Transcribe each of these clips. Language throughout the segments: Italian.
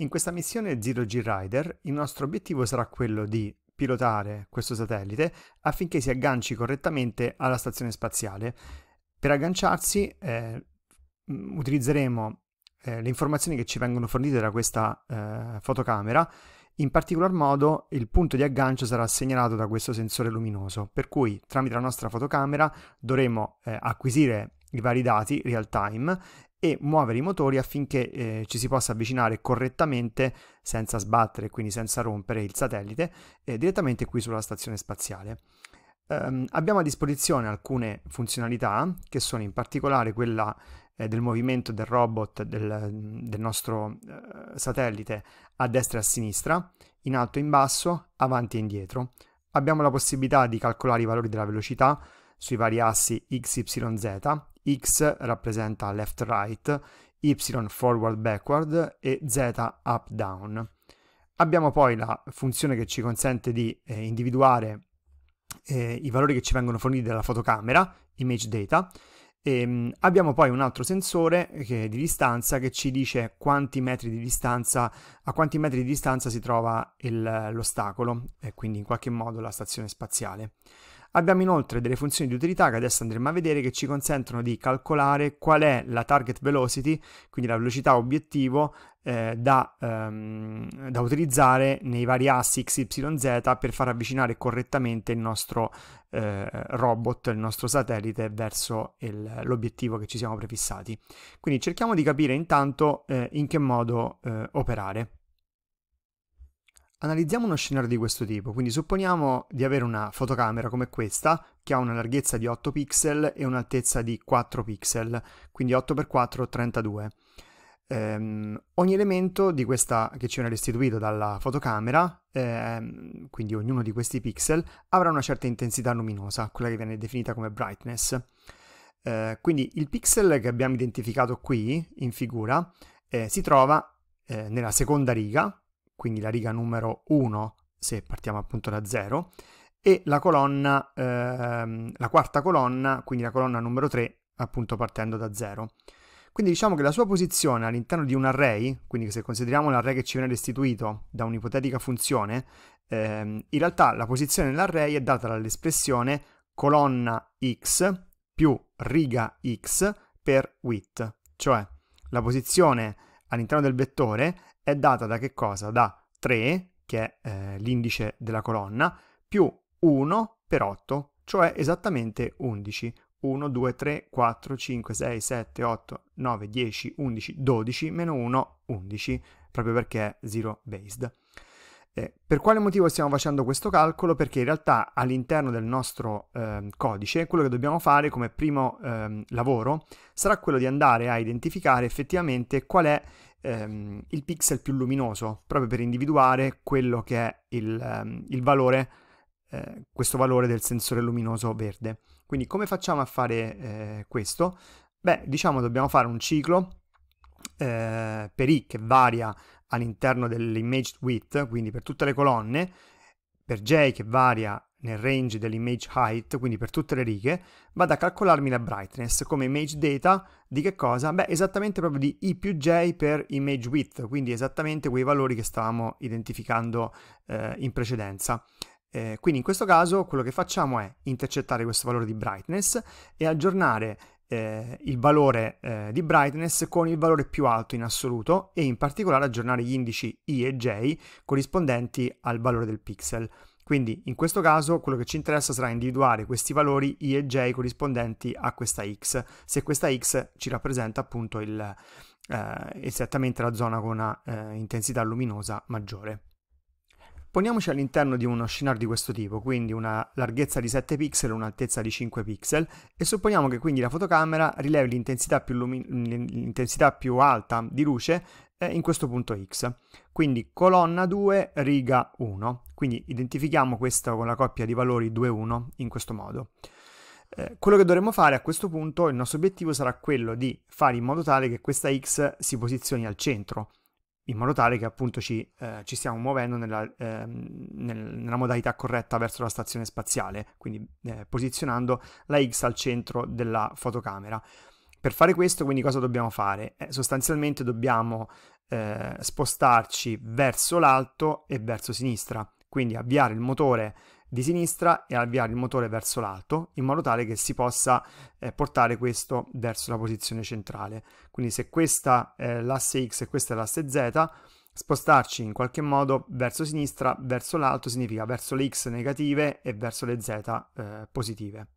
In questa missione Zero G Rider il nostro obiettivo sarà quello di pilotare questo satellite affinché si agganci correttamente alla stazione spaziale. Per agganciarsi eh, mm, utilizzeremo eh, le informazioni che ci vengono fornite da questa eh, fotocamera, in particolar modo il punto di aggancio sarà segnalato da questo sensore luminoso, per cui tramite la nostra fotocamera dovremo eh, acquisire i vari dati real time e muovere i motori affinché eh, ci si possa avvicinare correttamente senza sbattere, quindi senza rompere il satellite, eh, direttamente qui sulla stazione spaziale. Um, abbiamo a disposizione alcune funzionalità che sono in particolare quella eh, del movimento del robot del, del nostro eh, satellite a destra e a sinistra, in alto e in basso, avanti e indietro. Abbiamo la possibilità di calcolare i valori della velocità sui vari assi x, y, z X rappresenta left-right, Y forward-backward e Z up-down. Abbiamo poi la funzione che ci consente di eh, individuare eh, i valori che ci vengono forniti dalla fotocamera, image data, e ehm, abbiamo poi un altro sensore di distanza che ci dice quanti metri di distanza, a quanti metri di distanza si trova eh, l'ostacolo, e quindi in qualche modo la stazione spaziale. Abbiamo inoltre delle funzioni di utilità che adesso andremo a vedere che ci consentono di calcolare qual è la target velocity, quindi la velocità obiettivo eh, da, ehm, da, utilizzare nei vari assi x, y, z per far avvicinare correttamente il nostro eh, robot, il nostro satellite verso il, l'obiettivo che ci siamo prefissati. Quindi cerchiamo di capire intanto eh, in che modo eh, operare. Analizziamo uno scenario di questo tipo, quindi supponiamo di avere una fotocamera come questa che ha una larghezza di 8 pixel e un'altezza di 4 pixel, quindi 8x4 32. Ehm, ogni elemento questa, che ci viene restituito dalla fotocamera, ehm, quindi ognuno di questi pixel, avrà una certa intensità luminosa, quella che viene definita come brightness. Ehm, quindi il pixel che abbiamo identificato qui in figura eh, si trova eh, nella seconda riga quindi la riga numero 1 se partiamo appunto da 0 e la colonna, ehm, la quarta colonna, quindi la colonna numero 3 appunto partendo da 0. Quindi diciamo che la sua posizione all'interno di un array, quindi se consideriamo l'array che ci viene restituito da un'ipotetica funzione, ehm, in realtà la posizione dell'array è data dall'espressione colonna x più riga x per width, cioè la posizione all'interno del vettore è data da che cosa? Da 3, che è eh, l'indice della colonna, più 1 per 8, cioè esattamente 11. 1, 2, 3, 4, 5, 6, 7, 8, 9, 10, 11, 12, meno 1, 11, proprio perché è zero based. Eh, per quale motivo stiamo facendo questo calcolo? Perché in realtà all'interno del nostro eh, codice quello che dobbiamo fare come primo eh, lavoro sarà quello di andare a identificare effettivamente qual è ehm, il pixel più luminoso, proprio per individuare quello che è il, ehm, il valore, eh, questo valore del sensore luminoso verde. Quindi come facciamo a fare eh, questo? Beh, diciamo dobbiamo fare un ciclo eh, per i che varia all'interno dell'image width, quindi per tutte le colonne, per j che varia nel range dell'image height, quindi per tutte le righe, vado a calcolarmi la brightness come image data di che cosa? Beh, esattamente proprio di i più j per image width, quindi esattamente quei valori che stavamo identificando eh, in precedenza. Eh, quindi in questo caso quello che facciamo è intercettare questo valore di brightness e aggiornare eh, il valore eh, di brightness con il valore più alto in assoluto e in particolare aggiornare gli indici I e J corrispondenti al valore del pixel. Quindi in questo caso quello che ci interessa sarà individuare questi valori i e j corrispondenti a questa x, se questa x ci rappresenta appunto il, eh, esattamente la zona con una eh, intensità luminosa maggiore. Poniamoci all'interno di uno scenario di questo tipo, quindi una larghezza di 7 pixel e un'altezza di 5 pixel e supponiamo che quindi la fotocamera rilevi l'intensità più, lumin- più alta di luce eh, in questo punto X. Quindi colonna 2, riga 1. Quindi identifichiamo questa con la coppia di valori 2-1 in questo modo. Eh, quello che dovremmo fare a questo punto, il nostro obiettivo sarà quello di fare in modo tale che questa X si posizioni al centro, in modo tale che appunto ci, eh, ci stiamo muovendo nella, eh, nel, nella, modalità corretta verso la stazione spaziale, quindi eh, posizionando la X al centro della fotocamera. Per fare questo, quindi, cosa dobbiamo fare? Eh, sostanzialmente dobbiamo eh, spostarci verso l'alto e verso sinistra, quindi avviare il motore di sinistra e avviare il motore verso l'alto in modo tale che si possa eh, portare questo verso la posizione centrale. Quindi se questa è eh, l'asse X e questa è l'asse Z, spostarci in qualche modo verso sinistra, verso l'alto significa verso le X negative e verso le Z eh, positive.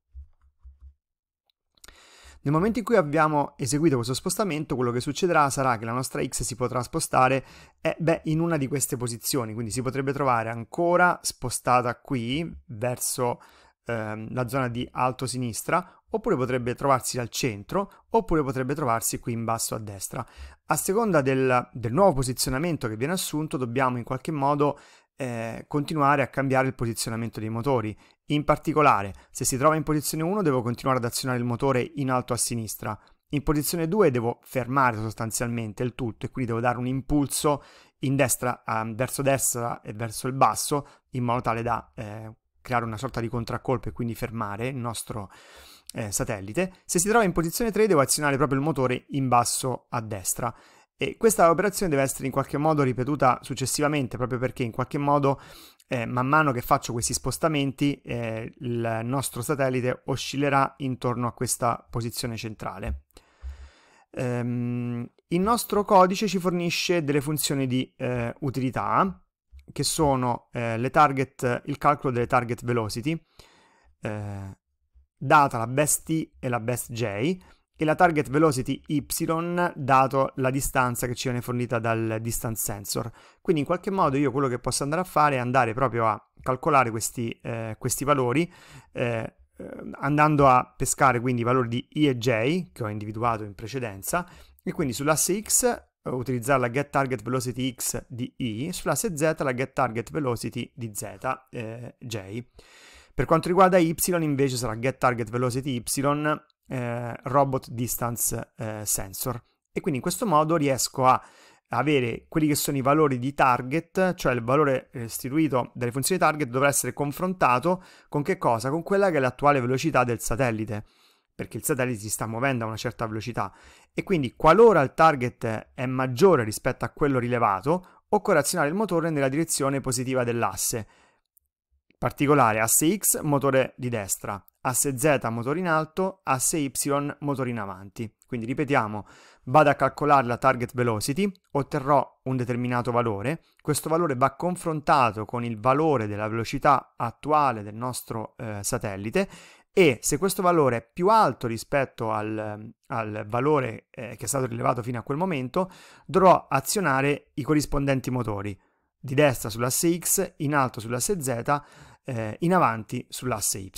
Nel momento in cui abbiamo eseguito questo spostamento, quello che succederà sarà che la nostra x si potrà spostare eh, beh, in una di queste posizioni, quindi si potrebbe trovare ancora spostata qui verso eh, la zona di alto sinistra oppure potrebbe trovarsi al centro, oppure potrebbe trovarsi qui in basso a destra. A seconda del, del, nuovo posizionamento che viene assunto, dobbiamo in qualche modo eh, continuare a cambiare il posizionamento dei motori. In particolare, se si trova in posizione 1 devo continuare ad azionare il motore in alto a sinistra, in posizione 2 devo fermare sostanzialmente il tutto e quindi devo dare un impulso in destra, eh, verso destra e verso il basso in modo tale da eh, creare una sorta di contraccolpo e quindi fermare il nostro eh, satellite. Se si trova in posizione 3 devo azionare proprio il motore in basso a destra e questa operazione deve essere in qualche modo ripetuta successivamente, proprio perché in qualche modo eh, man mano che faccio questi spostamenti eh, il nostro satellite oscillerà intorno a questa posizione centrale. Ehm, il nostro codice ci fornisce delle funzioni di eh, utilità che sono eh, target, il calcolo delle target velocity, eh, data la best t e la best j, e la target velocity y dato la distanza che ci viene fornita dal distance sensor. Quindi in qualche modo io quello che posso andare a fare è andare proprio a calcolare questi, eh, questi valori eh, eh andando a pescare quindi i valori di I e J che ho individuato in precedenza e quindi sull'asse X eh, utilizzare la get target velocity x di i, sull'asse z la get target velocity di z, eh, j. Per quanto riguarda y invece sarà get target velocity y eh, Robot Distance eh, Sensor. E quindi in questo modo riesco a avere quelli che sono i valori di target, cioè il valore restituito dalle funzioni target dovrà essere confrontato con che cosa? Con quella che è l'attuale velocità del satellite, perché il satellite si sta muovendo a una certa velocità e quindi qualora il target è maggiore rispetto a quello rilevato, occorre azionare il motore nella direzione positiva dell'asse particolare asse X motore di destra, asse Z motore in alto, asse Y motore in avanti. Quindi ripetiamo, vado a calcolare la target velocity, otterrò un determinato valore, questo valore va confrontato con il valore della velocità attuale del nostro eh, satellite e se questo valore è più alto rispetto al, al valore eh, che è stato rilevato fino a quel momento, dovrò azionare i corrispondenti motori di destra sull'asse X, in alto sull'asse Z, eh, in avanti sull'asse Y.